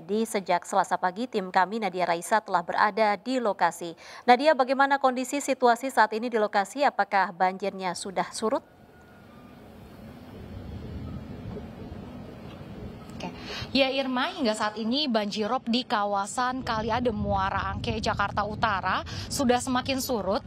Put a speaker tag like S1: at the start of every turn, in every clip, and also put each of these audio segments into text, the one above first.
S1: Jadi sejak selasa pagi tim kami Nadia Raisa telah berada di lokasi. Nadia bagaimana kondisi situasi saat ini di lokasi apakah banjirnya sudah surut?
S2: Ya Irma, hingga saat ini banjirop di kawasan Kaliadem Muara Angke, Jakarta Utara sudah semakin surut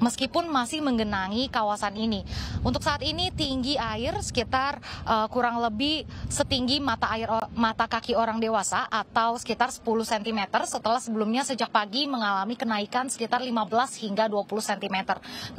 S2: meskipun masih menggenangi kawasan ini. Untuk saat ini tinggi air sekitar uh, kurang lebih setinggi mata air mata kaki orang dewasa atau sekitar 10 cm setelah sebelumnya sejak pagi mengalami kenaikan sekitar 15 hingga 20 cm.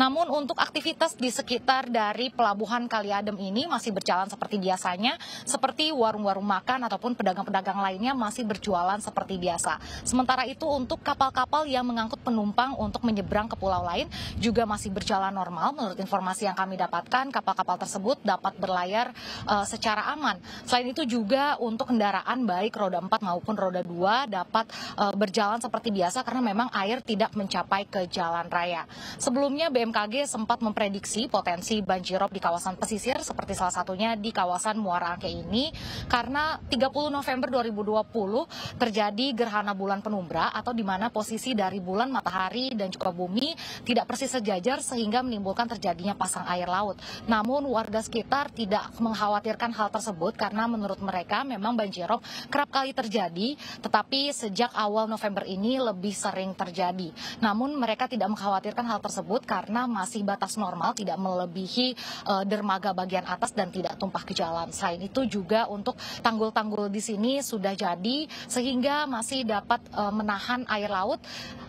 S2: Namun untuk aktivitas di sekitar dari pelabuhan Kaliadem ini masih berjalan seperti biasanya, seperti warung-warung makan ataupun pedagang-pedagang lainnya masih berjualan seperti biasa. Sementara itu untuk kapal-kapal yang mengangkut penumpang untuk menyeberang ke pulau lain juga masih berjalan normal. Menurut informasi yang kami dapatkan, kapal-kapal tersebut dapat berlayar uh, secara aman. Selain itu juga untuk kendaraan baik roda 4 maupun roda 2 dapat uh, berjalan seperti biasa karena memang air tidak mencapai ke jalan raya. Sebelumnya BMKG sempat memprediksi potensi banjirop di kawasan pesisir seperti salah satunya di kawasan Muara Angke ini karena 30 November 2020 terjadi gerhana bulan penumbra atau di mana posisi dari bulan matahari dan juga bumi tidak persis masih sejajar sehingga menimbulkan terjadinya pasang air laut. Namun warga sekitar tidak mengkhawatirkan hal tersebut karena menurut mereka memang banjirop kerap kali terjadi tetapi sejak awal November ini lebih sering terjadi. Namun mereka tidak mengkhawatirkan hal tersebut karena masih batas normal tidak melebihi e, dermaga bagian atas dan tidak tumpah ke jalan. Selain itu juga untuk tanggul-tanggul di sini sudah jadi sehingga masih dapat e, menahan air laut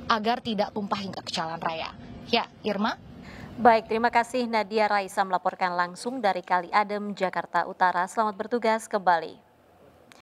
S2: agar tidak tumpah hingga ke jalan raya. Ya, Irma. Baik, terima kasih Nadia
S1: Raisa melaporkan langsung dari Kali Adem, Jakarta Utara. Selamat bertugas kembali.